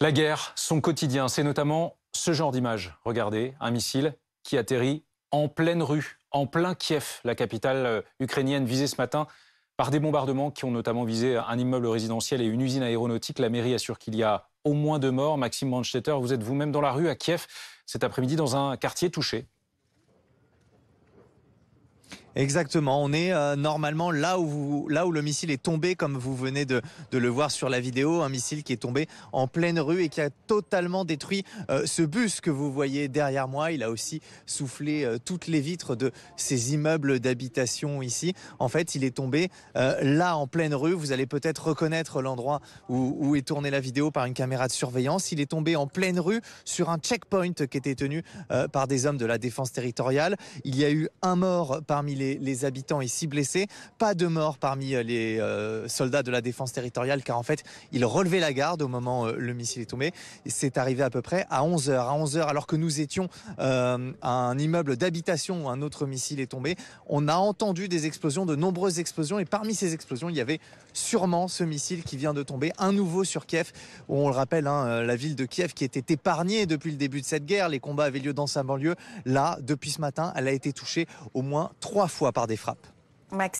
La guerre, son quotidien, c'est notamment ce genre d'image. Regardez, un missile qui atterrit en pleine rue, en plein Kiev, la capitale euh, ukrainienne visée ce matin par des bombardements qui ont notamment visé un immeuble résidentiel et une usine aéronautique. La mairie assure qu'il y a au moins deux morts. Maxime Brandstetter, vous êtes vous-même dans la rue à Kiev cet après-midi dans un quartier touché. Exactement, on est euh, normalement là où, là où le missile est tombé, comme vous venez de, le voir sur la vidéo, un missile qui est tombé en pleine rue et qui a totalement détruit euh, ce bus que vous voyez derrière moi. Il a aussi soufflé euh, toutes les vitres de ces immeubles d'habitation ici. En fait, il est tombé là en pleine rue. Vous allez peut-être reconnaître l'endroit où, où, est tournée la vidéo par une caméra de surveillance. Il est tombé en pleine rue sur un checkpoint qui était tenu par des hommes de la défense territoriale. Il y a eu un mort parmi les les, habitants ici blessés. Pas de morts parmi euh, les euh, soldats de la défense territoriale, car en fait, ils relevaient la garde au moment où euh, le missile est tombé. C'est arrivé à peu près à 11h. À 11h, alors que nous étions à un immeuble d'habitation où un autre missile est tombé, on a entendu des explosions, de nombreuses explosions, et parmi ces explosions, il y avait sûrement ce missile qui vient de tomber, un nouveau sur Kiev, où on le rappelle, hein, la ville de Kiev qui était épargnée depuis le début de cette guerre, les combats avaient lieu dans sa banlieue. Là, depuis ce matin, elle a été touchée au moins trois fois fois par des frappes.